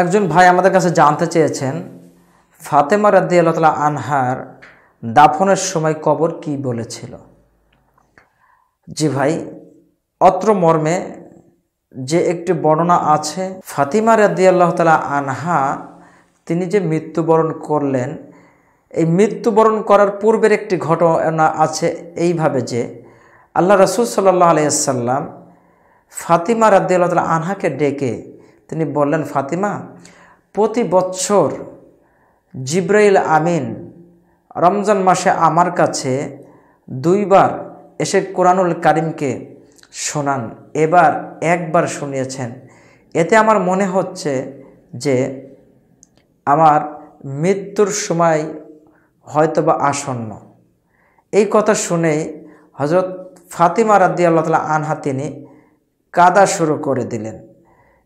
একজন ভাই আমাদের কাছে জানতে চেয়েছেন ফাতেমা রাদ্দি আল্লাহ আনহার দাফনের সময় কবর কি বলেছিল জি ভাই অত্র মর্মে যে একটি বর্ণনা আছে ফাতিমা রাদ্দি আল্লাহ তালা আনহা তিনি যে মৃত্যুবরণ করলেন এই মৃত্যুবরণ করার পূর্বের একটি ঘটনা আছে এইভাবে যে আল্লাহ রসুল সাল্লাহ আলাইসাল্লাম ফাতিমা রাদ্দিউল্লাহ আনহাকে ডেকে তিনি বললেন ফাতিমা প্রতি বছর জিব্রাইল আমিন রমজান মাসে আমার কাছে দুইবার এসে কোরআনুল কারিমকে শোনান এবার একবার শুনিয়েছেন এতে আমার মনে হচ্ছে যে আমার মৃত্যুর সময় হয়তোবা আসন্ন এই কথা শুনেই হজরত ফাতিমা রাদ্দি আল্লাহ তালা আনহা তিনি কাদা শুরু করে দিলেন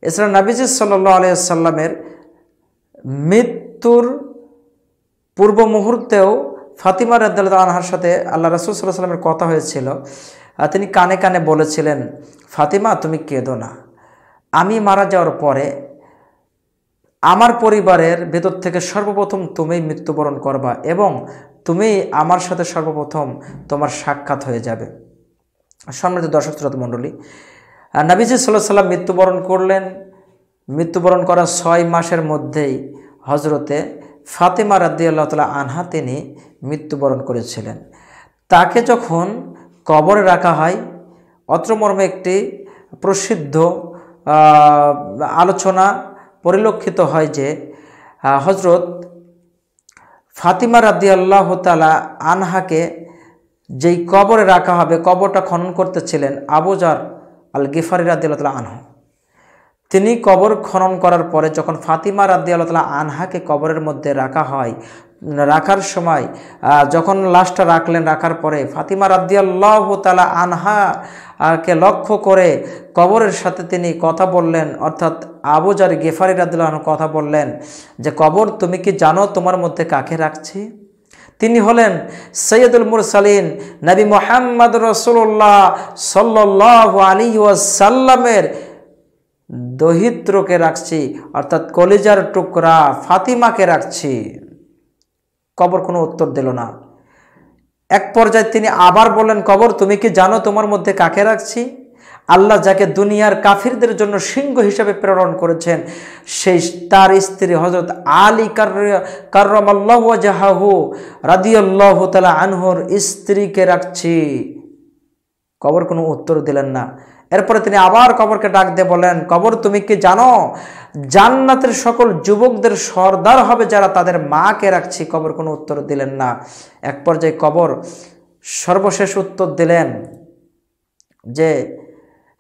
এছাড়া নাবিজি সাল্লু আলিয়াল্লামের মৃত্যুর পূর্ব মুহূর্তেও ফাতিমা আল্লাহ আনহার সাথে আল্লাহ রাসুল সাল্লাহ সাল্লামের কথা হয়েছিল তিনি কানে কানে বলেছিলেন ফাতিমা তুমি কেঁদো না আমি মারা যাওয়ার পরে আমার পরিবারের ভেতর থেকে সর্বপ্রথম তুমি মৃত্যুবরণ করবা এবং তুমি আমার সাথে সর্বপ্রথম তোমার সাক্ষাৎ হয়ে যাবে সম্মানিত দর্শক শ্রোত মণ্ডলী নাবিজি সাল্লাহ সাল্লাম মৃত্যুবরণ করলেন মৃত্যুবরণ করার ছয় মাসের মধ্যেই হজরতে ফাতেমা রাদ্দি আল্লাহ তালা আনহা তিনি মৃত্যুবরণ করেছিলেন তাকে যখন কবরে রাখা হয় অত্রমর্মে একটি প্রসিদ্ধ আলোচনা পরিলক্ষিত হয় যে হজরত ফাতিমা রাদি আল্লাহ তালা আনহাকে যেই কবরে রাখা হবে কবরটা খনন করতেছিলেন আবুজার আল গিফারি রাদি আল্লাহ তালা আনহা তিনি কবর খনন করার পরে যখন ফাতিমা রাদ্দি আল্লাহ তালা আনহাকে কবরের মধ্যে রাখা হয় রাখার সময় যখন লাশটা রাখলেন রাখার পরে ফাতিমা রাদ্দিয়াল্লাহ তালা আনহা কে লক্ষ্য করে কবরের সাথে তিনি কথা বললেন অর্থাৎ আবুজার গেফারি রাদ্দুল্লাহন কথা বললেন যে কবর তুমি কি জানো তোমার মধ্যে কাকে রাখছি তিনি হলেন সৈয়দুল মুরসালিন নবী মোহাম্মদ রসুল্লাহ সাল্লাহ আলী ওয়াসাল্লামের দহিত্রকে রাখছি অর্থাৎ কলিজার টুকরা ফাতিমাকে রাখছি কবর কোনো উত্তর দিল না এক পর্যায়ে তিনি আবার বললেন কবর তুমি কি জানো তোমার মধ্যে কাকে রাখছি আল্লাহ যাকে দুনিয়ার কাফিরদের জন্য সিংহ হিসেবে প্রেরণ করেছেন সেই তার স্ত্রী হজরত আলী কার্রমাল্লাহু রাদিউল্লাহ তালা আনহর স্ত্রীকে রাখছি কবর কোনো উত্তর দিলেন না এরপরে তিনি আবার কবরকে ডাক দিয়ে বলেন কবর তুমি কি জানো জান্নাতের সকল যুবকদের সর্দার হবে যারা তাদের মাকে রাখছি কবর কোনো উত্তর দিলেন না এক পর্যায়ে কবর সর্বশেষ উত্তর দিলেন যে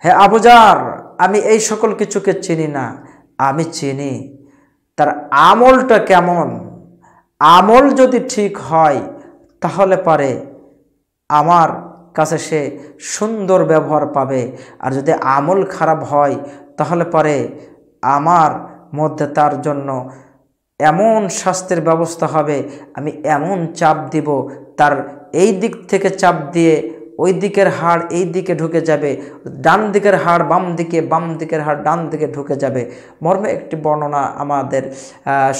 হে আবুজার আমি এই সকল কিছুকে চিনি না আমি চিনি তার আমলটা কেমন আমল যদি ঠিক হয় তাহলে পারে আমার কাছে সে সুন্দর ব্যবহার পাবে আর যদি আমল খারাপ হয় তাহলে পরে আমার মধ্যে তার জন্য এমন স্বাস্থ্যের ব্যবস্থা হবে আমি এমন চাপ দিব তার এই দিক থেকে চাপ দিয়ে ওই দিকের হাড় এই দিকে ঢুকে যাবে ডান দিকের হাড় বাম দিকে বাম দিকের হাড় ডান দিকে ঢুকে যাবে মর্মে একটি বর্ণনা আমাদের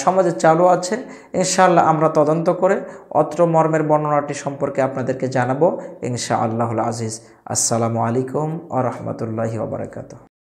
সমাজে চালু আছে ইনশাআল্লাহ আমরা তদন্ত করে অত্র মর্মের বর্ণনাটি সম্পর্কে আপনাদেরকে জানাবো ইনশা আল্লাহ আজিজ আসসালামু আলাইকুম আ রহমতুল্লাহি